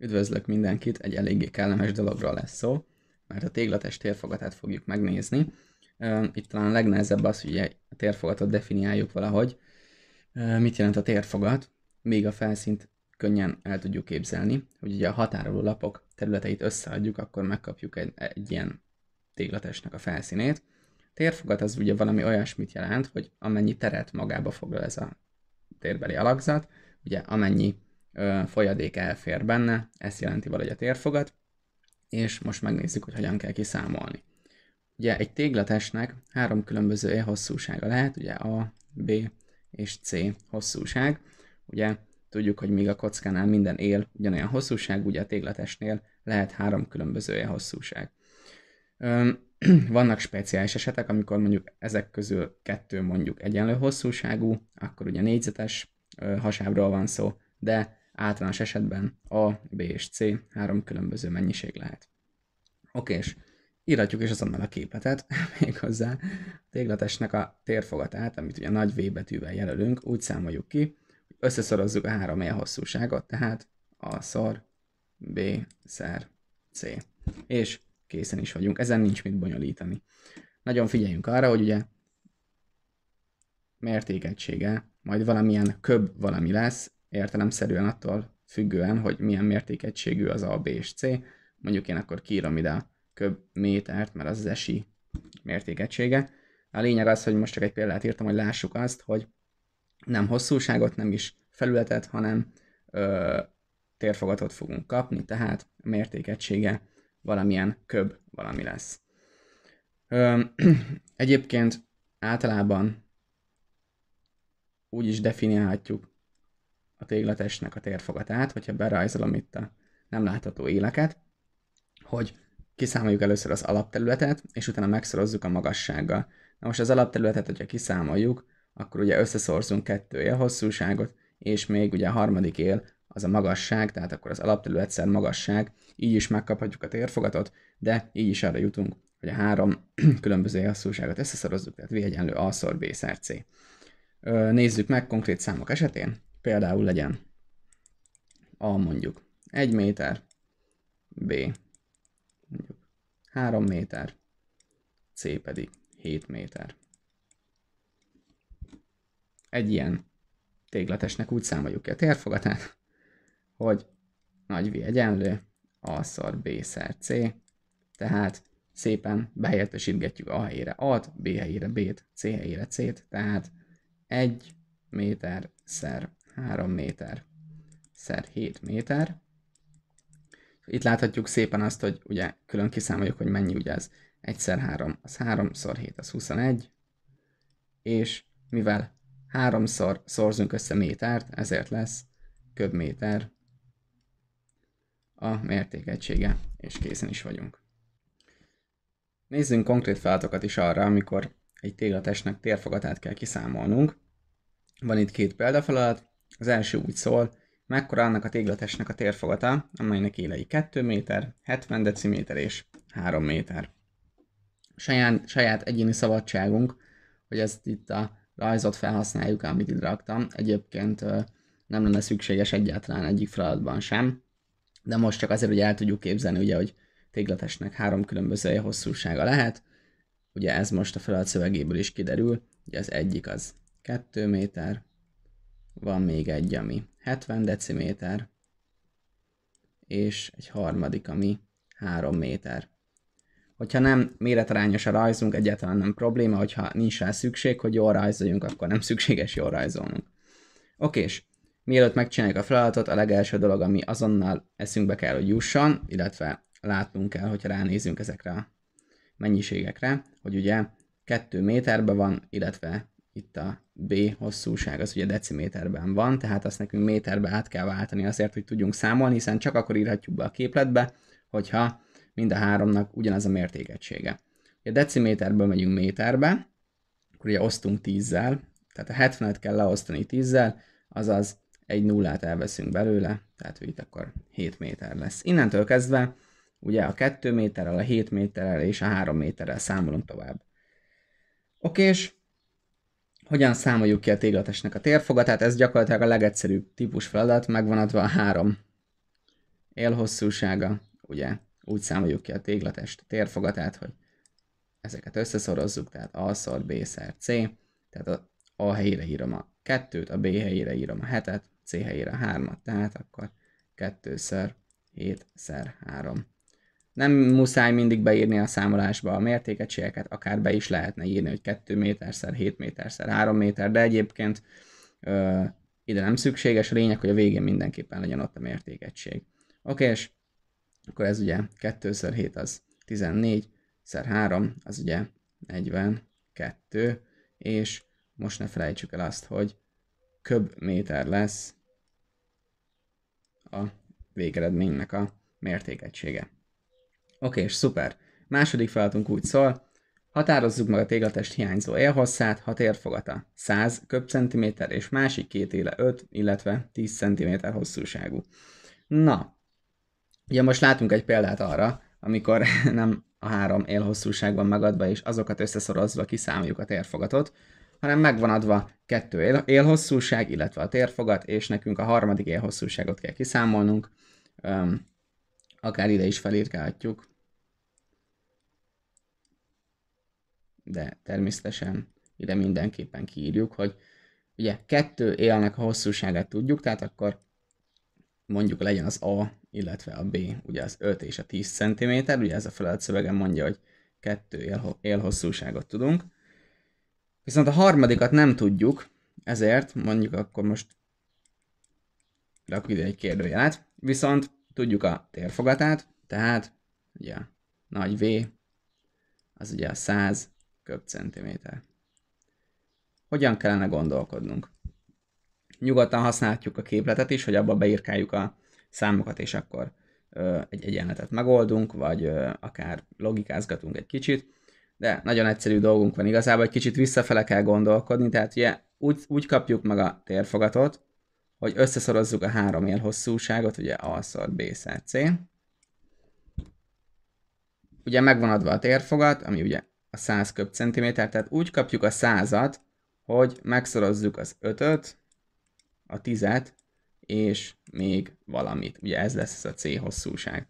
Üdvözlök mindenkit, egy eléggé kellemes dologról lesz szó, mert a téglates térfogatát fogjuk megnézni. Itt talán a legnehezebb az, hogy a térfogatot definiáljuk valahogy. Mit jelent a térfogat? Még a felszínt könnyen el tudjuk képzelni, hogy ugye a határoló lapok területeit összeadjuk, akkor megkapjuk egy, egy ilyen téglatesnek a felszínét. Térfogat az ugye valami olyasmit jelent, hogy amennyi teret magába foglal ez a térbeli alakzat, ugye amennyi folyadék elfér benne, ezt jelenti valahogy a térfogat, és most megnézzük, hogy hogyan kell kiszámolni. Ugye egy téglatesnek három különböző E hosszúsága lehet, ugye A, B és C hosszúság. Ugye tudjuk, hogy míg a kockánál minden él ugyanolyan hosszúság, ugye a téglatesnél lehet három különböző E hosszúság. Vannak speciális esetek, amikor mondjuk ezek közül kettő mondjuk egyenlő hosszúságú, akkor ugye négyzetes hasábról van szó, de Általános esetben A, B és C három különböző mennyiség lehet. Oké, és íratjuk is azonnal a képletet, méghozzá a téglatesnek a térfogatát, amit ugye nagy V betűvel jelölünk, úgy számoljuk ki, hogy összeszorozzuk a három él e hosszúságot, tehát A szor, B szer, C. És készen is vagyunk, ezen nincs mit bonyolítani. Nagyon figyeljünk arra, hogy ugye mértékegysége majd valamilyen köbb valami lesz, értelemszerűen attól függően, hogy milyen mértékegységű az A, B és C. Mondjuk én akkor kiírom ide a métert, mert az az esi mértékegysége. A lényeg az, hogy most csak egy példát írtam, hogy lássuk azt, hogy nem hosszúságot, nem is felületet, hanem ö, térfogatot fogunk kapni, tehát a mértékegysége valamilyen köb valami lesz. Ö, egyébként általában úgy is definiálhatjuk a téglatestnek a térfogatát, hogyha berajzolom itt a nem látható éleket, hogy kiszámoljuk először az alapterületet, és utána megszorozzuk a magassággal. Na most az alapterületet, hogyha kiszámoljuk, akkor ugye összeszorzunk kettője a hosszúságot, és még ugye a harmadik él az a magasság, tehát akkor az alapterületszer magasság, így is megkaphatjuk a térfogatot, de így is arra jutunk, hogy a három különböző hosszúságot összeszorozzuk, tehát V egyenlő A szor B szer C. Nézzük meg konkrét számok esetén például legyen A mondjuk 1 méter, B mondjuk 3 méter, C pedig 7 méter. Egy ilyen tégletesnek úgy számoljuk ki a térfogatát, hogy nagy V egyenlő, A szor B szer C, tehát szépen behelyettesítgetjük A helyére A-t, B helyére B-t, C helyére C-t, tehát 1 méter szer 3 méter szer 7 méter. Itt láthatjuk szépen azt, hogy ugye külön kiszámoljuk, hogy mennyi ugye ez 1 szer 3, az 3 szor 7, az 21, és mivel 3-szor szorzunk össze métert, ezért lesz köbméter a mértékegysége, és készen is vagyunk. Nézzünk konkrét feladatokat is arra, amikor egy téglatestnek térfogatát kell kiszámolnunk. Van itt két példafeladat, az első úgy szól, mekkora annak a téglatesnek a térfogata, amelynek élei 2 méter, 70 deciméter és 3 méter. Saját, saját egyéni szabadságunk, hogy ezt itt a rajzot felhasználjuk, amit itt raktam. Egyébként nem lenne szükséges egyáltalán egyik feladatban sem, de most csak azért, hogy el tudjuk képzelni, ugye, hogy téglatesnek három különböző hosszúsága lehet, ugye ez most a feladat szövegéből is kiderül, ugye az egyik az 2 méter, van még egy, ami 70 deciméter, és egy harmadik, ami 3 méter. Hogyha nem méretarányos a rajzunk, egyáltalán nem probléma, hogyha nincs rá szükség, hogy jól rajzoljunk, akkor nem szükséges jól rajzolnunk. Oké, és mielőtt megcsináljuk a feladatot, a legelső dolog, ami azonnal eszünkbe kell, hogy jusson, illetve látnunk kell, hogyha ránézünk ezekre a mennyiségekre, hogy ugye 2 méterben van, illetve itt a B hosszúság az ugye deciméterben van, tehát azt nekünk méterbe át kell váltani azért, hogy tudjunk számolni, hiszen csak akkor írhatjuk be a képletbe, hogyha mind a háromnak ugyanaz a mértékegysége. Ugye deciméterből megyünk méterbe, akkor ugye osztunk tízzel, tehát a 70-et kell leosztani tízzel, azaz egy nullát elveszünk belőle, tehát itt akkor 7 méter lesz. Innentől kezdve ugye a 2 méterrel, a 7 méterrel és a 3 méterrel számolunk tovább. Oké, és hogyan számoljuk ki a téglatesnek a térfogatát, ez gyakorlatilag a legegyszerűbb típus feladat, megvan adva a három élhosszúsága, ugye úgy számoljuk ki a téglatest térfogatát, hogy ezeket összeszorozzuk, tehát A szor, B szer, C, tehát a, a helyére írom a 2-t, a B helyére írom a 7-et, C helyére a 3-at, tehát akkor 2 szer 7 szer 3 nem muszáj mindig beírni a számolásba a mértékegységeket, akár be is lehetne írni, hogy 2 méterszer, 7 méterszer, 3 méter, de egyébként ö, ide nem szükséges, a lényeg, hogy a végén mindenképpen legyen ott a mértékegység. Oké, és akkor ez ugye 2x7 az 14, x 3 az ugye 42, és most ne felejtsük el azt, hogy köbméter lesz a végeredménynek a mértékegysége. Oké, és szuper. Második feladatunk úgy szól, határozzuk meg a téglatest hiányzó élhosszát, ha térfogata 100 köbcentiméter és másik két éle 5, illetve 10 cm hosszúságú. Na, ugye most látunk egy példát arra, amikor nem a három élhosszúság van megadva és azokat összeszorozva kiszámoljuk a térfogatot, hanem megvan adva kettő él, élhosszúság, illetve a térfogat, és nekünk a harmadik élhosszúságot kell kiszámolnunk. Um, akár ide is felírkálhatjuk. De természetesen ide mindenképpen kiírjuk, hogy ugye kettő élnek a hosszúságát tudjuk, tehát akkor mondjuk legyen az A, illetve a B, ugye az 5 és a 10 cm, ugye ez a felelt szövegen mondja, hogy kettő él, tudunk. Viszont a harmadikat nem tudjuk, ezért mondjuk akkor most rakjuk ide egy kérdőjelet, viszont tudjuk a térfogatát, tehát ugye a nagy V, az ugye a 100 köbcentiméter. Hogyan kellene gondolkodnunk? Nyugodtan használhatjuk a képletet is, hogy abba beírkáljuk a számokat, és akkor ö, egy egyenletet megoldunk, vagy ö, akár logikázgatunk egy kicsit, de nagyon egyszerű dolgunk van igazából, egy kicsit visszafele kell gondolkodni, tehát ugye úgy, úgy kapjuk meg a térfogatot, hogy összeszorozzuk a három él hosszúságot, ugye A szor B szer C. Ugye megvan adva a térfogat, ami ugye a 100 köbcentiméter, tehát úgy kapjuk a százat, hogy megszorozzuk az 5 a 10 és még valamit. Ugye ez lesz ez a C hosszúság.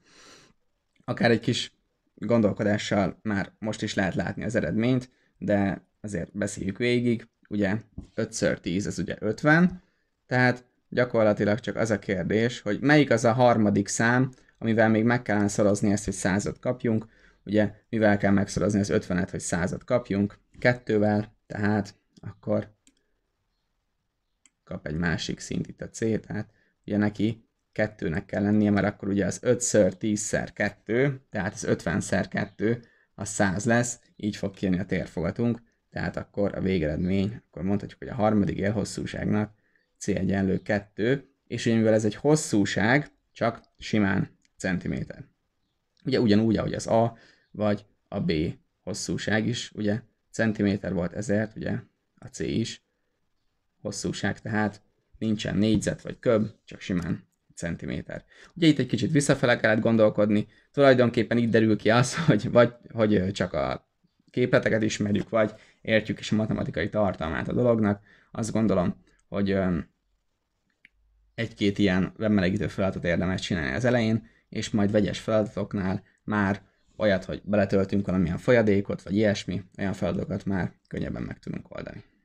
Akár egy kis gondolkodással már most is lehet látni az eredményt, de azért beszéljük végig. Ugye 5x10 az ugye 50, tehát gyakorlatilag csak az a kérdés, hogy melyik az a harmadik szám, amivel még meg kellene szorozni ezt, hogy százat kapjunk. Ugye, mivel kell megszorozni az 50-et, hogy százat kapjunk? Kettővel, tehát akkor kap egy másik szint itt a C, tehát ugye neki kettőnek kell lennie, mert akkor ugye az 5-ször 10-szer 2, tehát az 50-szer 2, az 100 lesz, így fog kijönni a térfogatunk, tehát akkor a végeredmény, akkor mondhatjuk, hogy a harmadik élhosszúságnak C egyenlő 2, és ugye mivel ez egy hosszúság, csak simán centiméter. Ugye ugyanúgy, ahogy az A vagy a B hosszúság is, ugye centiméter volt ezért, ugye a C is hosszúság, tehát nincsen négyzet vagy köb, csak simán centiméter. Ugye itt egy kicsit visszafele kellett gondolkodni, tulajdonképpen itt derül ki az, hogy vagy hogy csak a képleteket ismerjük, vagy értjük is a matematikai tartalmát a dolognak. Azt gondolom, hogy egy-két ilyen bemelegítő feladatot érdemes csinálni az elején, és majd vegyes feladatoknál már olyat, hogy beletöltünk valamilyen folyadékot, vagy ilyesmi, olyan feladatokat már könnyebben meg tudunk oldani.